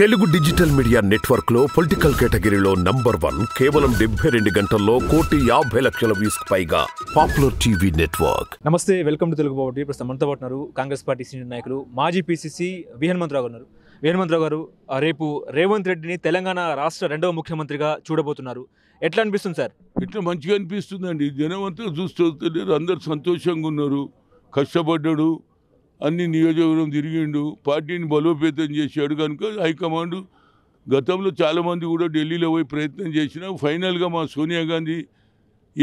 Telugu digital media network లో political కేటగిరీలో number one కేవలం డెబ్బై రెండు గంటల్లో కోటి యాభై లక్షల వ్యూస్ పైగా పాపులర్ టీవీ నెట్వర్క్ నమస్తే వెల్కమ్ టు తెలుగు బాబు ప్రస్తుతం మనతో పాటున్నారు కాంగ్రెస్ పార్టీ సీనియర్ నాయకులు మాజీ పీసీసీ వి హనుమంతరావు ఉన్నారు వేణుమంతరావు గారు రేపు రేవంత్ రెడ్డిని తెలంగాణ రాష్ట్ర రెండవ ముఖ్యమంత్రిగా చూడబోతున్నారు ఎట్లా అనిపిస్తుంది సార్ ఇట్లా మంచిగా అనిపిస్తుంది జనం అంతా చూస్తూ అందరు సంతోషంగా ఉన్నారు కష్టపడ్డాడు అన్ని నియోజకవర్గం తిరిగిండు పార్టీని బలోపేతం చేశాడు కనుక హైకమాండ్ గతంలో చాలామంది కూడా ఢిల్లీలో పోయి ప్రయత్నం చేసినా ఫైనల్గా మా సోనియా గాంధీ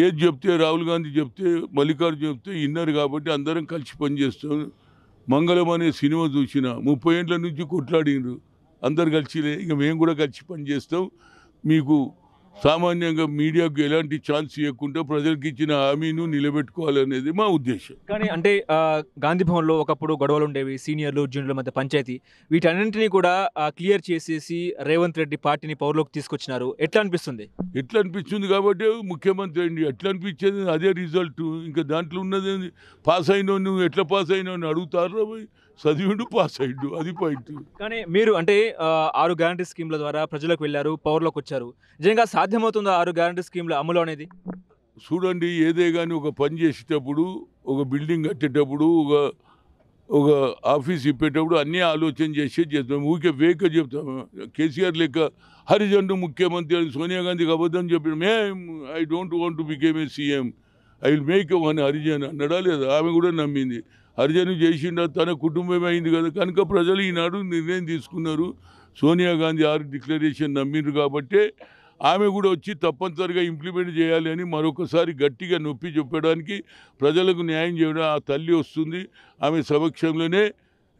ఏది చెప్తే రాహుల్ గాంధీ చెప్తే మల్లికార్జున చెప్తే ఇన్నారు కాబట్టి అందరం కలిసి పనిచేస్తాం మంగళం అనే సినిమా చూసిన ముప్పై ఏళ్ళ నుంచి కొట్లాడినారు అందరు కలిసి ఇక మేము కూడా కలిసి పనిచేస్తాం మీకు సామాన్యంగా మీడియాకు ఎలాంటి ఛాన్స్ ఇవ్వకుండా ప్రజలకు ఇచ్చిన హామీను నిలబెట్టుకోవాలనేది మా ఉద్దేశం కానీ అంటే గాంధీ భవన్లో ఒకప్పుడు గొడవలు ఉండేవి సీనియర్లు జూనియర్ల మధ్య పంచాయతీ వీటన్నింటినీ కూడా క్లియర్ చేసేసి రేవంత్ రెడ్డి పార్టీని పౌరులోకి తీసుకొచ్చినారు ఎట్లా అనిపిస్తుంది ఎట్లా అనిపిస్తుంది కాబట్టి ముఖ్యమంత్రి అండి ఎట్లా అనిపించేది అదే రిజల్ట్ ఇంకా దాంట్లో ఉన్నది పాస్ అయినా నువ్వు ఎట్లా పాస్ అయినా అడుగుతారు చదివిండు పాస్ అయ్యిండు అది పాయింట్ కానీ మీరు అంటే ఆరు గ్యారంటీ స్కీమ్ల ద్వారా ప్రజలకు వెళ్ళారు పవర్లోకి వచ్చారు నిజంగా సాధ్యమవుతుందా ఆరు గ్యారంటీ స్కీమ్ల అమలు అనేది చూడండి ఏదే కానీ ఒక పని చేసేటప్పుడు ఒక బిల్డింగ్ కట్టేటప్పుడు ఒక ఒక ఆఫీస్ ఇప్పేటప్పుడు అన్నీ ఆలోచన చేసి చేస్తాం ఊరికే వేక చెప్తాం కేసీఆర్ లెక్క హరిజన్ ముఖ్యమంత్రి అని సోనియా గాంధీకి అబద్ధం చెప్పడం ఏం I don't want became a CM I will make one Harijan అన్నడా లేదా ఆమె కూడా నమ్మింది హరిజను చేసిండ తన కుటుంబం అయింది కదా కనుక ప్రజలు ఈనాడు నిర్ణయం తీసుకున్నారు సోనియా గాంధీ ఆరు డిక్లరేషన్ నమ్మిండ్రు కాబట్టే ఆమె కూడా వచ్చి తప్పనిసరిగా ఇంప్లిమెంట్ చేయాలి అని మరొకసారి గట్టిగా నొప్పి చెప్పడానికి ప్రజలకు న్యాయం చేయడం ఆ తల్లి వస్తుంది ఆమె సమక్షంలోనే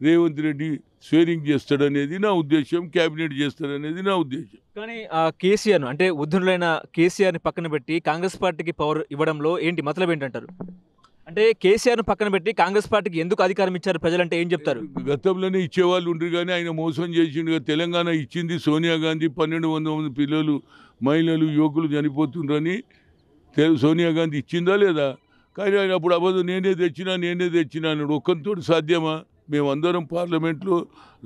రేవంత్ రెడ్డి స్వేరింగ్ చేస్తాడనేది నా ఉద్దేశం క్యాబినెట్ చేస్తాడనేది నా ఉద్దేశం కానీ ఆ కేసీఆర్ను అంటే ఉద్ధరులైన కేసీఆర్ని పక్కన పెట్టి కాంగ్రెస్ పార్టీకి పవర్ ఇవ్వడంలో ఏంటి మతలబ్ ఏంటంటారు అంటే కేసీఆర్ పక్కన పెట్టి కాంగ్రెస్ పార్టీకి ఎందుకు అధికారం ఇచ్చారు ప్రజలంటే ఏం చెప్తారు గతంలోనే ఇచ్చేవాళ్ళు ఉండరు కానీ ఆయన మోసం చేసిండు తెలంగాణ ఇచ్చింది సోనియా గాంధీ పన్నెండు మంది పిల్లలు మహిళలు యువకులు చనిపోతుండ్రని సోనియా గాంధీ ఇచ్చిందా లేదా కానీ ఆయన అప్పుడు అవ్వదు నేనే తెచ్చినా నేనే తెచ్చినా అన్నాడు ఒక్కరితో సాధ్యమా మేమందరం పార్లమెంట్లో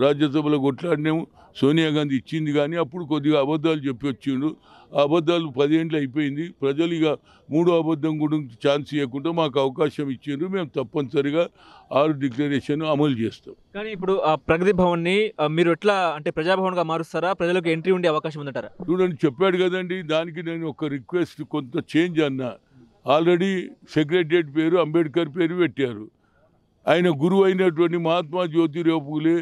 రాజ్యసభలో కొట్లాడినాము సోనియా గాంధీ ఇచ్చింది కానీ అప్పుడు కొద్దిగా అబద్ధాలు చెప్పి వచ్చిండు ఆ అబద్ధాలు పదేండ్లు అయిపోయింది ప్రజలు ఇక మూడో అబద్ధం గురించి ఛాన్స్ ఇవ్వకుండా మాకు అవకాశం ఇచ్చిండ్రు మేము తప్పనిసరిగా ఆరు డిక్లరేషన్ అమలు చేస్తాం కానీ ఇప్పుడు ఆ ప్రగతి భవన్ని మీరు ఎట్లా అంటే ప్రజాభవన్గా మారుస్తారా ప్రజలకు ఎంట్రీ ఉండే అవకాశం ఉందంటారా చూడండి చెప్పాడు కదండి దానికి నేను ఒక రిక్వెస్ట్ కొంత చేంజ్ అన్నా ఆల్రెడీ సెక్రటరియట్ పేరు అంబేద్కర్ పేరు పెట్టారు ఆయన గురువు అయినటువంటి మహాత్మా జ్యోతిరావు పూలే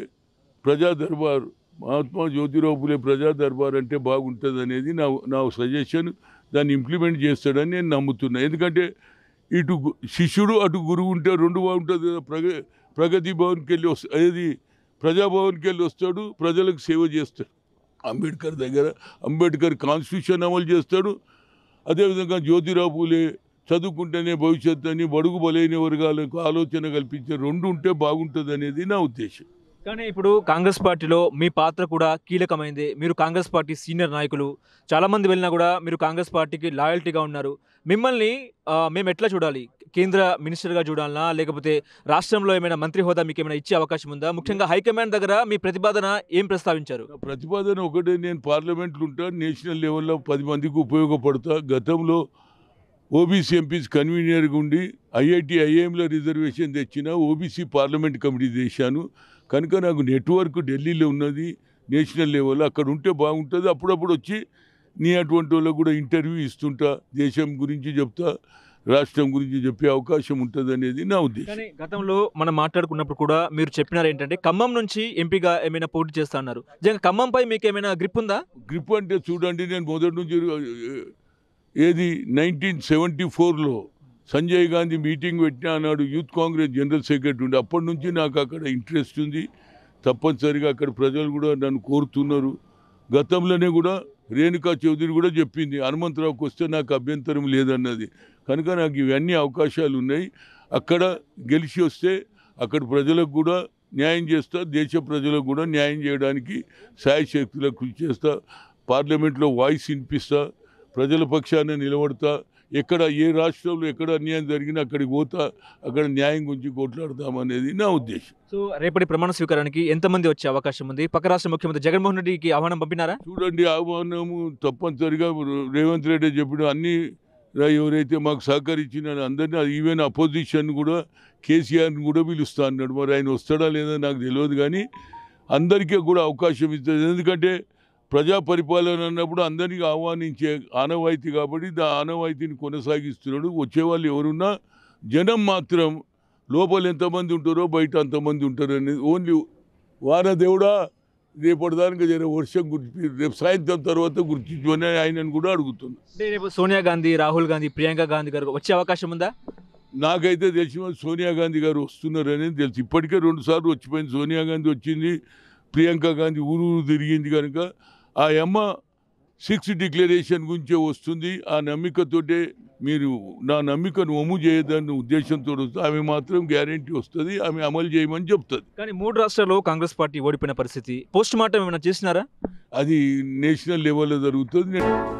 ప్రజా దర్బార్ మహాత్మా జ్యోతిరావు పూలే ప్రజా దర్బార్ అంటే బాగుంటుంది అనేది నా నా సజెషన్ దాన్ని ఇంప్లిమెంట్ చేస్తాడని నేను నమ్ముతున్నాను ఎందుకంటే ఇటు శిష్యుడు అటు గురువు ఉంటే రెండు బాగుంటుంది కదా ప్రగ ప్రగతి భవన్కి వెళ్ళి వస్తా అనేది ప్రజాభవన్కి వెళ్ళి వస్తాడు ప్రజలకు సేవ చేస్తాడు అంబేద్కర్ దగ్గర అంబేద్కర్ కాన్స్టిట్యూషన్ అమలు చేస్తాడు అదేవిధంగా జ్యోతిరావు పూలే చదువుకుంటేనే భవిష్యత్తు అని బడుగు బలైన వర్గాలకు ఆలోచన కల్పించే రెండు ఉంటే బాగుంటుంది అనేది నా ఉద్దేశం కానీ ఇప్పుడు కాంగ్రెస్ పార్టీలో మీ పాత్ర కూడా కీలకమైంది మీరు కాంగ్రెస్ పార్టీ సీనియర్ నాయకులు చాలామంది వెళ్ళినా కూడా మీరు కాంగ్రెస్ పార్టీకి లాయల్టీగా ఉన్నారు మిమ్మల్ని మేము ఎట్లా చూడాలి కేంద్ర మినిస్టర్గా చూడాలనా లేకపోతే రాష్ట్రంలో ఏమైనా మంత్రి హోదా మీకు ఏమైనా ఇచ్చే అవకాశం ఉందా ముఖ్యంగా హైకమాండ్ దగ్గర మీ ప్రతిపాదన ఏం ప్రస్తావించారు ప్రతిపాదన ఒకటే నేను పార్లమెంట్లో ఉంటాను నేషనల్ లెవెల్లో పది మందికి ఉపయోగపడతా గతంలో ఓబీసీ ఎంపీస్ కన్వీనియర్గా ఉండి ఐఐటి ఐఐఎంలో రిజర్వేషన్ తెచ్చిన ఓబీసీ పార్లమెంట్ కమిటీ చేశాను కనుక నాకు నెట్వర్క్ ఢిల్లీలో ఉన్నది నేషనల్ లెవెల్ అక్కడ ఉంటే బాగుంటుంది అప్పుడప్పుడు వచ్చి నీ అటువంటి వాళ్ళకు కూడా ఇంటర్వ్యూ ఇస్తుంటా దేశం గురించి చెప్తా రాష్ట్రం గురించి చెప్పే అవకాశం ఉంటుంది అనేది నా ఉద్దేశం గతంలో మనం మాట్లాడుకున్నప్పుడు కూడా మీరు చెప్పినారు ఏంటంటే ఖమ్మం నుంచి ఎంపీగా ఏమైనా పోటీ చేస్తా అన్నారు ఖమ్మంపై మీకు ఏమైనా గ్రిప్ ఉందా గ్రిప్ అంటే చూడండి నేను మొదటి నుంచి ఏది నైన్టీన్ సెవెంటీ ఫోర్లో సంజయ్ గాంధీ మీటింగ్ పెట్టినా అన్నాడు యూత్ కాంగ్రెస్ జనరల్ సెక్రటరీ ఉండి అప్పటి నుంచి నాకు అక్కడ ఇంట్రెస్ట్ ఉంది తప్పనిసరిగా అక్కడ ప్రజలు కూడా నన్ను కోరుతున్నారు గతంలోనే కూడా రేణుకా చౌదరి కూడా చెప్పింది హనుమంతరావుకి వస్తే నాకు అభ్యంతరం లేదన్నది కనుక నాకు ఇవన్నీ అవకాశాలు ఉన్నాయి అక్కడ గెలిచి వస్తే అక్కడ ప్రజలకు కూడా న్యాయం చేస్తా దేశ ప్రజలకు కూడా న్యాయం చేయడానికి సాయశక్తులకు కృషి చేస్తా పార్లమెంట్లో వాయిస్ వినిపిస్తా ప్రజల పక్షాన్ని నిలబడతా ఎక్కడ ఏ రాష్ట్రంలో ఎక్కడ అన్యాయం జరిగినా అక్కడికి పోతా అక్కడ న్యాయం గురించి కొట్లాడతామనేది నా ఉద్దేశం సో రేపటి ప్రమాణ స్వీకారానికి ఎంతమంది వచ్చే అవకాశం ఉంది పక్క రాష్ట్ర ముఖ్యమంత్రి జగన్మోహన్ రెడ్డికి ఆహ్వానం పంపినారా చూడండి ఆహ్వానము తప్పనిసరిగా రేవంత్ రెడ్డి చెప్పిన అన్ని ఎవరైతే మాకు సహకరించిన అందరినీ ఈవెన్ అపోజిషన్ కూడా కేసీఆర్ని కూడా పిలుస్తా అన్నాడు మరి ఆయన వస్తాడా లేదా నాకు తెలియదు కానీ అందరికీ కూడా అవకాశం ఇస్తుంది ఎందుకంటే ప్రజా పరిపాలన అన్నప్పుడు అందరినీ ఆహ్వానించే ఆనవాయితీ కాబట్టి దా ఆనవాయితీని కొనసాగిస్తున్నాడు వచ్చేవాళ్ళు ఎవరున్నా జనం మాత్రం లోపల ఎంతమంది ఉంటారో బయట అంతమంది ఉంటారు అనేది ఓన్లీ వారదేవుడా రేపటిదానికి జరిగే వర్షం గుర్తి రేపు సాయంత్రం తర్వాత గుర్తించుకొని ఆయనను కూడా అడుగుతున్నా రేపు సోనియా గాంధీ రాహుల్ గాంధీ ప్రియాంక గాంధీ గారు వచ్చే అవకాశం ఉందా నాకైతే తెలిసిన సోనియా గాంధీ గారు వస్తున్నారు అనేది తెలుసు ఇప్పటికే రెండుసార్లు వచ్చిపోయింది సోనియా గాంధీ వచ్చింది ప్రియాంక గాంధీ ఊరు ఊరు తిరిగింది కనుక ఆ ఎమ్మ సిక్స్ డిక్లరేషన్ గురించే వస్తుంది ఆ నమ్మికతోటే మీరు నా నమ్మికను అమ్ము చేయదన్న ఉద్దేశంతో ఆమె మాత్రం గ్యారంటీ వస్తుంది ఆమె అమలు చేయమని చెప్తుంది కానీ మూడు రాష్ట్రాల్లో కాంగ్రెస్ పార్టీ ఓడిపోయిన పరిస్థితి పోస్ట్ మార్టం ఏమైనా చేసినారా అది నేషనల్ లెవెల్లో జరుగుతుంది